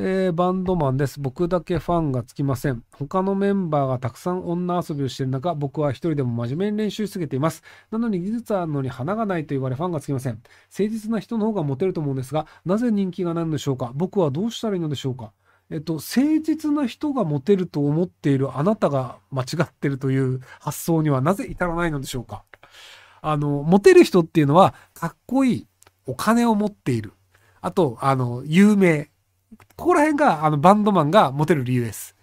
えー、バンドマンです。僕だけファンがつきません。他のメンバーがたくさん女遊びをしている中、僕は一人でも真面目に練習しすぎています。なのに技術あるのに花がないと言われファンがつきません。誠実な人の方がモテると思うんですが、なぜ人気がないのでしょうか僕はどうしたらいいのでしょうかえっと、誠実な人がモテると思っているあなたが間違ってるという発想にはなぜ至らないのでしょうかあの、モテる人っていうのは、かっこいい、お金を持っている、あと、あの、有名、ここら辺があのバンドマンがモテる理由です。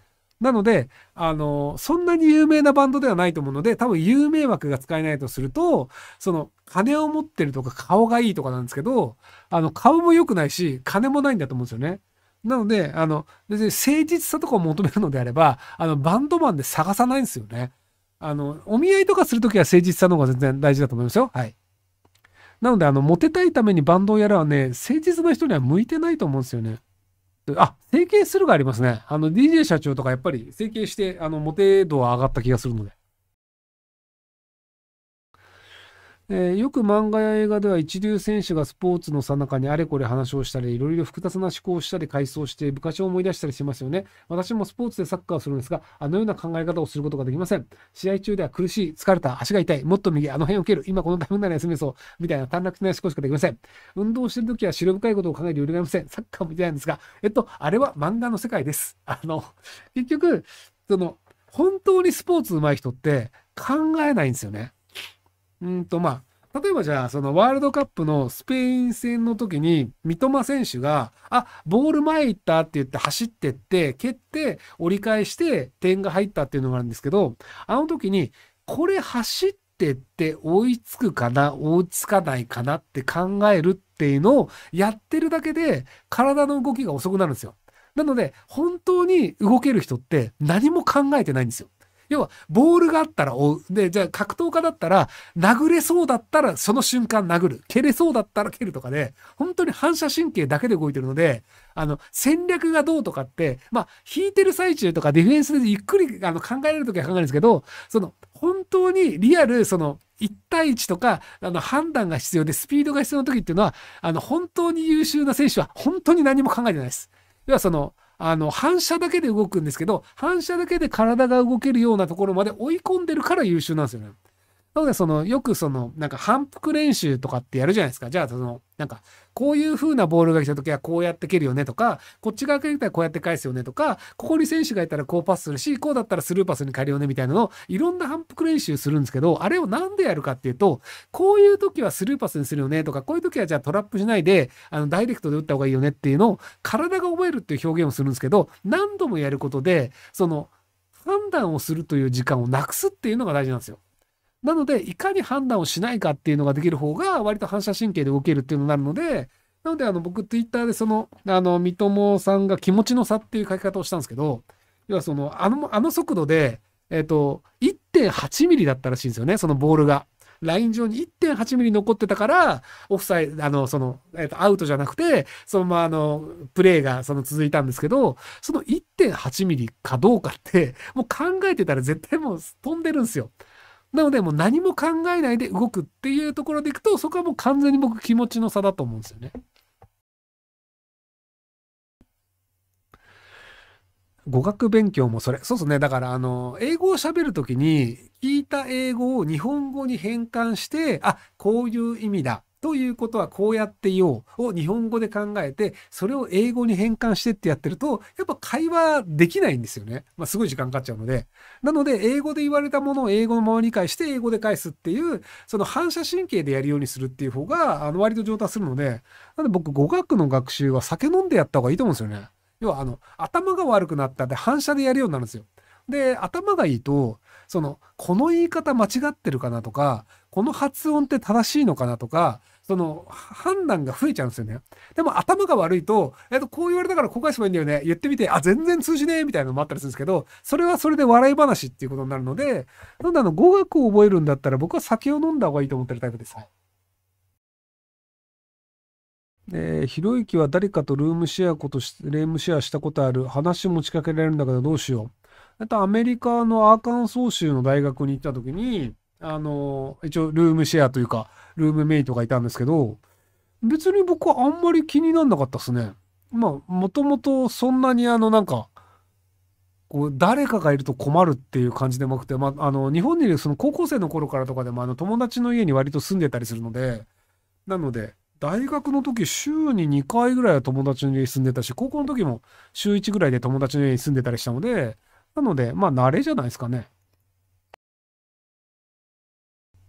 なので、あの、そんなに有名なバンドではないと思うので、多分有名枠が使えないとすると、その、金を持ってるとか顔がいいとかなんですけど、あの、顔も良くないし、金もないんだと思うんですよね。なので、あの、別に誠実さとかを求めるのであれば、あの、バンドマンで探さないんですよね。あの、お見合いとかするときは誠実さの方が全然大事だと思いますよ。はい。なので、あの、モテたいためにバンドをやるはね、誠実な人には向いてないと思うんですよね。あ、整形するがありますね。あの、DJ 社長とかやっぱり整形して、あの、モテ度は上がった気がするので。えー、よく漫画や映画では一流選手がスポーツのさなかにあれこれ話をしたり、いろいろ複雑な思考をしたり、回想して部活を思い出したりしますよね。私もスポーツでサッカーをするんですが、あのような考え方をすることができません。試合中では苦しい、疲れた、足が痛い、もっと右、あの辺を蹴る、今このタイムなら休めそう、みたいな短絡的な思考しかできません。運動してるときは白深いことを考えてよりがいません。サッカーも痛ないんですが、えっと、あれは漫画の世界です。あの、結局、その、本当にスポーツ上手い人って考えないんですよね。うんとまあ、例えばじゃあ、そのワールドカップのスペイン戦の時に、三笘選手が、あ、ボール前行ったって言って走ってって、蹴って、折り返して、点が入ったっていうのがあるんですけど、あの時に、これ走ってって追いつくかな、追いつかないかなって考えるっていうのをやってるだけで、体の動きが遅くなるんですよ。なので、本当に動ける人って何も考えてないんですよ。要は、ボールがあったら追う。で、じゃあ格闘家だったら、殴れそうだったらその瞬間殴る。蹴れそうだったら蹴るとかで、本当に反射神経だけで動いてるので、あの、戦略がどうとかって、まあ、引いてる最中とかディフェンスでゆっくりあの考えられるときは考えるんですけど、その、本当にリアル、その、1対1とか、あの、判断が必要で、スピードが必要な時っていうのは、あの、本当に優秀な選手は、本当に何も考えてないです。要はその、あの、反射だけで動くんですけど、反射だけで体が動けるようなところまで追い込んでるから優秀なんですよね。なので、その、よくその、なんか反復練習とかってやるじゃないですか。じゃあ、その、なんか、こういう風なボールが来た時はこうやって蹴るよねとか、こっち側から来たらこうやって返すよねとか、ここに選手がいたらこうパスするし、こうだったらスルーパスに借りるよねみたいなのを、いろんな反復練習するんですけど、あれをなんでやるかっていうと、こういう時はスルーパスにするよねとか、こういう時はじゃあトラップしないで、あの、ダイレクトで打った方がいいよねっていうのを、体が覚えるっていう表現をするんですけど、何度もやることで、その、判断をするという時間をなくすっていうのが大事なんですよ。なので、いかに判断をしないかっていうのができる方が、割と反射神経で動けるっていうのになるので、なので、あの、僕、ツイッターで、その、あの、三友さんが気持ちの差っていう書き方をしたんですけど、要はその、あの、あの速度で、えっ、ー、と、1.8ミリだったらしいんですよね、そのボールが。ライン上に1.8ミリ残ってたから、オフサイあの、その、えっ、ー、と、アウトじゃなくて、そのまま、あの、プレーが、その、続いたんですけど、その1.8ミリかどうかって、もう考えてたら絶対もう飛んでるんですよ。なのでもう何も考えないで動くっていうところでいくとそこはもう完全に僕気持ちの差だと思うんですよね。語学勉強もそれ。そうですね。だから、あの、英語を喋るときに、聞いた英語を日本語に変換して、あ、こういう意味だ。ということはこうやってようを日本語で考えて、それを英語に変換してってやってると、やっぱ会話できないんですよね。まあ、すごい時間かかっちゃうので。なので、英語で言われたものを英語のまま理解して英語で返すっていう、その反射神経でやるようにするっていう方が、あの、割と上達するので、なんで僕、語学の学習は酒飲んでやった方がいいと思うんですよね。要は、あの、頭が悪くなったんで反射でやるようになるんですよ。で、頭がいいと、その、この言い方間違ってるかなとか、この発音って正しいのかなとか、その、判断が増えちゃうんですよね。でも頭が悪いと、えっと、こう言われたからこう返せばいいんだよね。言ってみて、あ、全然通じねえ、みたいなのもあったりするんですけど、それはそれで笑い話っていうことになるので、なんだあの、語学を覚えるんだったら僕は酒を飲んだ方がいいと思ってるタイプです。え、ひろゆきは誰かとルームシェアことし、レームシェアしたことある。話持ちかけられるんだけどどうしよう。あとアメリカのアーカンソー州の大学に行った時に、あの、一応ルームシェアというか、ルームメイトがいたんですけど、別に僕はあんまり気になんなかったっすね。まあ、もともとそんなにあの、なんか、こう誰かがいると困るっていう感じでもなくて、まあ、あの日本にいるその高校生の頃からとかでもあの友達の家に割と住んでたりするのでなので大学の時週に2回ぐらいは友達の家に住んでたし高校の時も週1ぐらいで友達の家に住んでたりしたのでなのでまあ慣れじゃないですかね。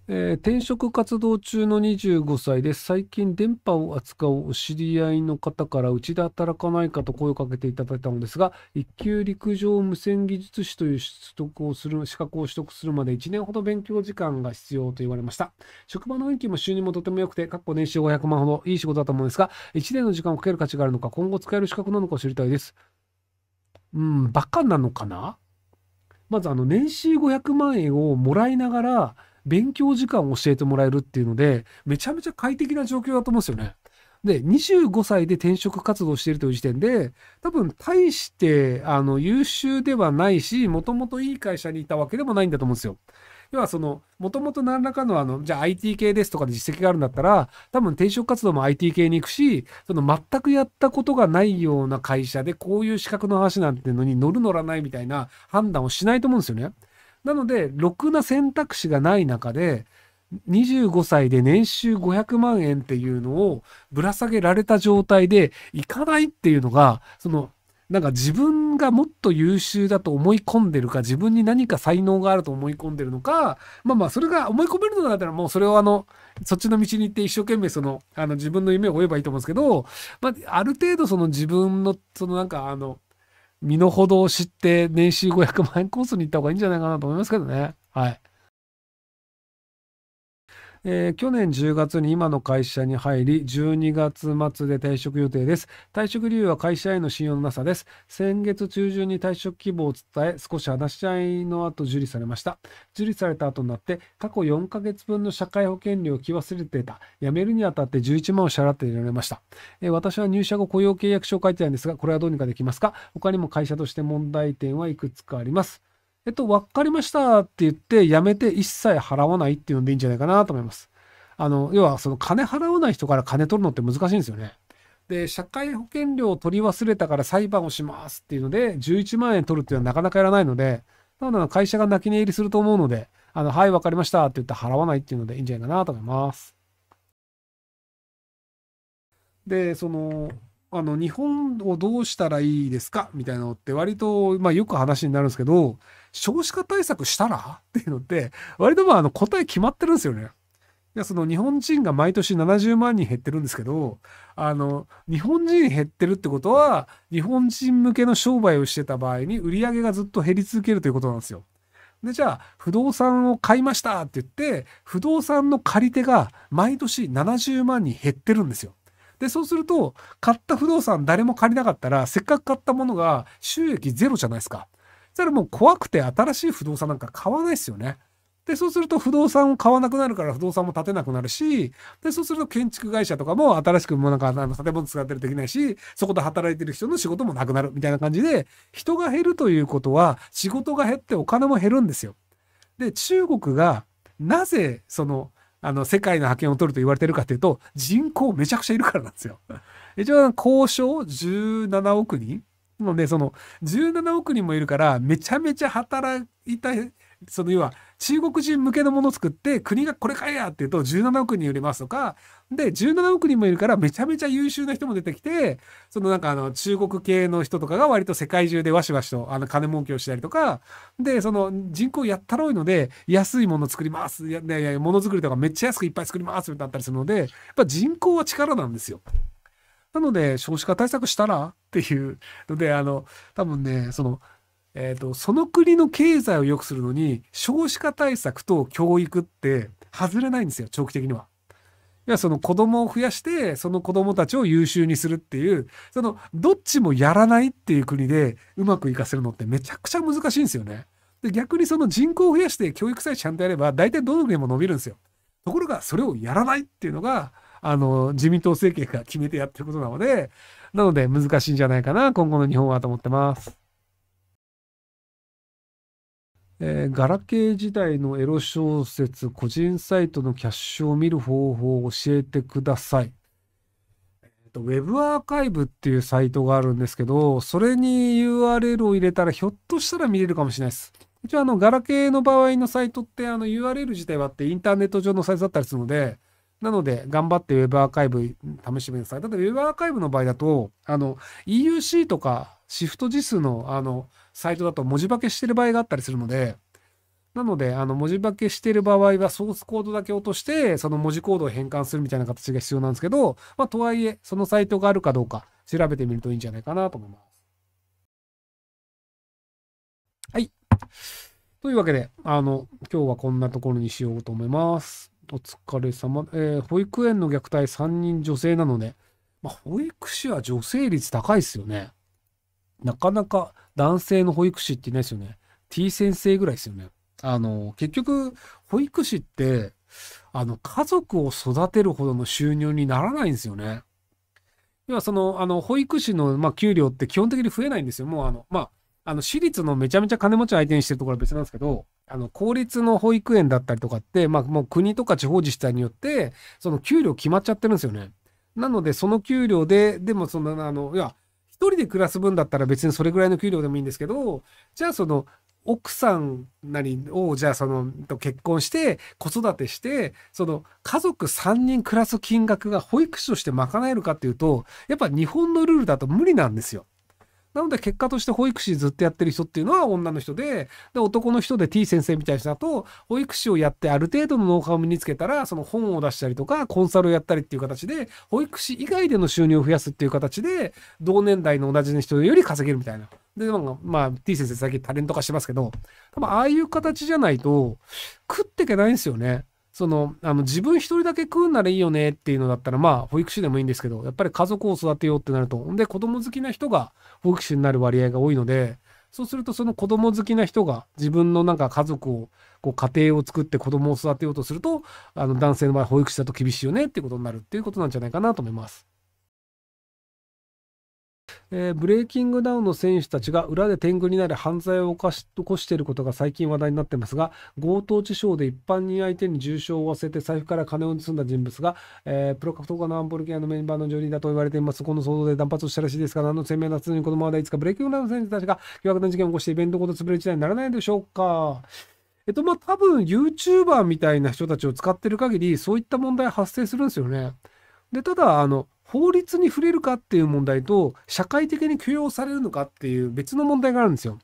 えー、転職活動中の25歳です。最近電波を扱うお知り合いの方からうちで働かないかと声をかけていただいたのですが、一級陸上無線技術士という取得をする、資格を取得するまで1年ほど勉強時間が必要と言われました。職場の運気も収入もとても良くて、過去年収500万ほどいい仕事だと思うんですが、1年の時間をかける価値があるのか、今後使える資格なのか知りたいです。うん、バカなのかなまずあの、年収500万円をもらいながら、勉強時間を教えてもらえるっていうので、めちゃめちゃ快適な状況だと思うんですよね。で、25歳で転職活動しているという時点で、多分大して、あの、優秀ではないし、もともといい会社にいたわけでもないんだと思うんですよ。要はその、もともと何らかのあの、じゃあ IT 系ですとかで実績があるんだったら、多分転職活動も IT 系に行くし、その全くやったことがないような会社で、こういう資格の話なんてのに乗る乗らないみたいな判断をしないと思うんですよね。なので、ろくな選択肢がない中で、25歳で年収500万円っていうのをぶら下げられた状態で行かないっていうのが、その、なんか自分がもっと優秀だと思い込んでるか、自分に何か才能があると思い込んでるのか、まあまあ、それが思い込めるのだったらもうそれをあの、そっちの道に行って一生懸命その、あの自分の夢を追えばいいと思うんですけど、まあ、ある程度その自分の、そのなんかあの、身の程を知って年収500万円コースに行った方がいいんじゃないかなと思いますけどね。はい。えー、去年10月に今の会社に入り、12月末で退職予定です。退職理由は会社への信用のなさです。先月中旬に退職希望を伝え、少し話し合いの後受理されました。受理された後になって、過去4ヶ月分の社会保険料を着忘れていた。辞めるにあたって11万を支払っていられました。えー、私は入社後雇用契約書を書いてるんですが、これはどうにかできますか他にも会社として問題点はいくつかあります。えっと、わかりましたって言って、やめて一切払わないっていうのでいいんじゃないかなと思います。あの、要はその金払わない人から金取るのって難しいんですよね。で、社会保険料を取り忘れたから裁判をしますっていうので、11万円取るっていうのはなかなかやらないので、ただ会社が泣き寝入りすると思うので、あの、はい、わかりましたって言って払わないっていうのでいいんじゃないかなと思います。で、その、あの、日本をどうしたらいいですかみたいなのって割と、まあよく話になるんですけど、少子化対策したらっていうのって、割とまああの答え決まってるんですよね。いや、その日本人が毎年70万人減ってるんですけど、あの、日本人減ってるってことは、日本人向けの商売をしてた場合に売り上げがずっと減り続けるということなんですよ。で、じゃあ、不動産を買いましたって言って、不動産の借り手が毎年70万人減ってるんですよ。で、そうすると、買った不動産誰も借りなかったら、せっかく買ったものが収益ゼロじゃないですか。そしたらもう怖くて新しい不動産なんか買わないですよね。で、そうすると不動産を買わなくなるから不動産も建てなくなるし、で、そうすると建築会社とかも新しくもなんかあの建物使ってるできないし、そこで働いてる人の仕事もなくなるみたいな感じで、人が減るということは仕事が減ってお金も減るんですよ。で、中国がなぜそのあの、世界の覇権を取ると言われてるかっていうと、人口めちゃくちゃいるからなんですよ。一応、交渉17億人のね、その17億人もいるから、めちゃめちゃ働いた、その要は、中国人向けのものを作って国がこれ買えやって言うと17億人売れますとかで17億人もいるからめちゃめちゃ優秀な人も出てきてそのなんかあの中国系の人とかが割と世界中でわしわしとあの金儲けをしたりとかでその人口やったろいので安いもの作りますいやいやいやものづくりとかめっちゃ安くいっぱい作りますみたいなったりするのでやっぱ人口は力なんですよ。なので少子化対策したらっていうのであの多分ねそのえーと、とその国の経済を良くするのに少子化対策と教育って外れないんですよ長期的には。いやその子供を増やしてその子供たちを優秀にするっていうそのどっちもやらないっていう国でうまくいかせるのってめちゃくちゃ難しいんですよね。で逆にその人口を増やして教育さえちゃんとやれば大体どの国も伸びるんですよ。ところがそれをやらないっていうのがあの自民党政権が決めてやってることなのでなので難しいんじゃないかな今後の日本はと思ってます。えー、ガラケー時代のエロ小説、個人サイトのキャッシュを見る方法を教えてください。えと、ウェブアーカイブっていうサイトがあるんですけど、それに URL を入れたらひょっとしたら見れるかもしれないです。一応あの、ガラケーの場合のサイトってあの URL 自体はあってインターネット上のサイトだったりするので、なので、頑張ってウェブアーカイブ試してみてください。ただ、ウェブアーカイブの場合だと、あの、EUC とかシフト時数の、あの、サイトだと文字化けしてる場合があったりするので、なので、あの、文字化けしてる場合は、ソースコードだけ落として、その文字コードを変換するみたいな形が必要なんですけど、まあ、とはいえ、そのサイトがあるかどうか、調べてみるといいんじゃないかなと思います。はい。というわけで、あの、今日はこんなところにしようと思います。お疲れ様。えー、保育園の虐待3人女性なので、まあ、保育士は女性率高いですよね。なかなか男性の保育士っていないですよね。T 先生ぐらいですよね。あの、結局、保育士って、あの、家族を育てるほどの収入にならないんですよね。要はその、あの、保育士の、まあ、給料って基本的に増えないんですよ。もう、あの、まあ、あの、私立のめちゃめちゃ金持ち相手にしてるところは別なんですけど、あの、公立の保育園だったりとかって、まあ、もう国とか地方自治体によって、その給料決まっちゃってるんですよね。なので、その給料で、でもそなあの、いや、人で暮らす分だったら別にそれぐらいの給料でもいいんですけど、じゃあその、奥さんなりを、じゃあその、と結婚して、子育てして、その、家族3人暮らす金額が保育士として賄えるかっていうと、やっぱ日本のルールだと無理なんですよ。なので結果として保育士ずっとやってる人っていうのは女の人で、で、男の人で T 先生みたいな人だと、保育士をやってある程度のノウハウを身につけたら、その本を出したりとか、コンサルをやったりっていう形で、保育士以外での収入を増やすっていう形で、同年代の同じ人より稼げるみたいな。で、まあ、まあ、T 先生最近タレント化してますけど、多分ああいう形じゃないと、食っていけないんですよね。その、あの、自分一人だけ食うんならいいよねっていうのだったら、まあ、保育士でもいいんですけど、やっぱり家族を育てようってなると、んで、子供好きな人が保育士になる割合が多いので、そうすると、その子供好きな人が自分のなんか家族を、こう、家庭を作って子供を育てようとすると、あの、男性の場合、保育士だと厳しいよねってことになるっていうことなんじゃないかなと思います。えー、ブレイキングダウンの選手たちが裏で天狗になり犯罪を犯し起こしていることが最近話題になってますが強盗致傷で一般人相手に重傷を負わせて財布から金を盗んだ人物が、えー、プロ格闘家のアンボルギアのメンバーのジョリーだと言われていますこの騒動で断髪をしたらしいですが何の鮮明な常にこのままでいつかブレイキングダウンの選手たちが疑惑な事件を起こしてイベントごと潰れる事態にならないでしょうかえっとまあ多分 YouTuber みたいな人たちを使ってる限りそういった問題発生するんですよねでただあの法律に触れるかっていう問題と社会的に許容されるのかっていう別の問題があるんですよ。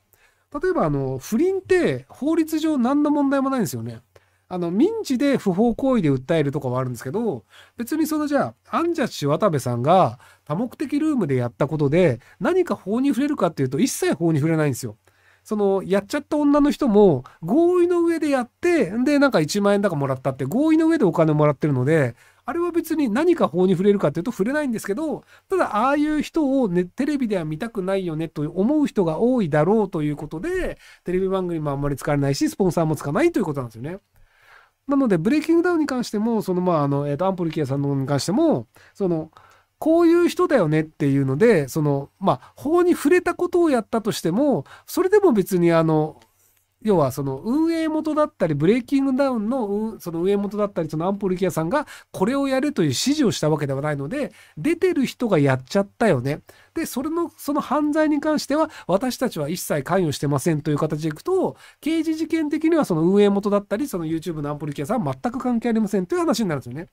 例えばあの不倫って法律上何の問題もないんですよね。あの民事で不法行為で訴えるとかはあるんですけど別にそのじゃあアンジャッシュ渡部さんが多目的ルームでやったことで何か法に触れるかっていうと一切法に触れないんですよ。そのやっちゃった女の人も合意の上でやってでなんか1万円だかもらったって合意の上でお金もらってるのであれは別に何か法に触れるかっていうと触れないんですけど、ただああいう人を、ね、テレビでは見たくないよねと思う人が多いだろうということで、テレビ番組もあんまり使われないし、スポンサーもつかないということなんですよね。なので、ブレイキングダウンに関しても、その、まあ、あの、えっ、ー、と、アンポリキアさんのに関しても、その、こういう人だよねっていうので、その、まあ、法に触れたことをやったとしても、それでも別にあの、要はその運営元だったり、ブレイキングダウンのその運営元だったり、そのアンポルキアさんがこれをやるという指示をしたわけではないので、出てる人がやっちゃったよね。で、それの、その犯罪に関しては、私たちは一切関与してませんという形でいくと、刑事事件的にはその運営元だったり、その YouTube のアンポルキアさんは全く関係ありませんという話になるんですよね。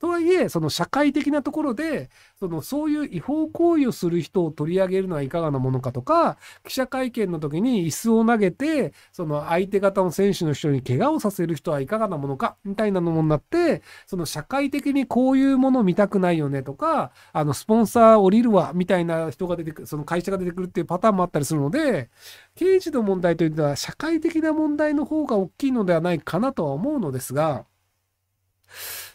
とはいえ、その社会的なところで、そのそういう違法行為をする人を取り上げるのはいかがなものかとか、記者会見の時に椅子を投げて、その相手方の選手の人に怪我をさせる人はいかがなものか、みたいなものになって、その社会的にこういうもの見たくないよねとか、あの、スポンサー降りるわ、みたいな人が出てくる、その会社が出てくるっていうパターンもあったりするので、刑事の問題というのは社会的な問題の方が大きいのではないかなとは思うのですが、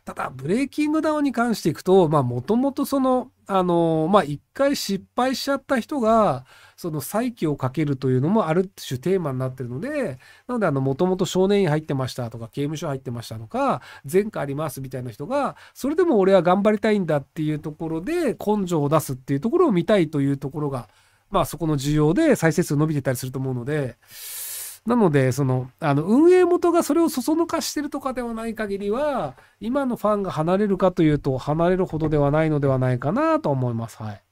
ただ、ブレイキングダウンに関していくと、まあ、もともとその、あの、まあ、一回失敗しちゃった人が、その再起をかけるというのもある種テーマになってるので、なので、あの、もともと少年院入ってましたとか、刑務所入ってましたとか、前科ありますみたいな人が、それでも俺は頑張りたいんだっていうところで、根性を出すっていうところを見たいというところが、まあ、そこの需要で再生数伸びてたりすると思うので、なので、その、あの、運営元がそれをそそのかしてるとかではない限りは、今のファンが離れるかというと、離れるほどではないのではないかなと思います。はい。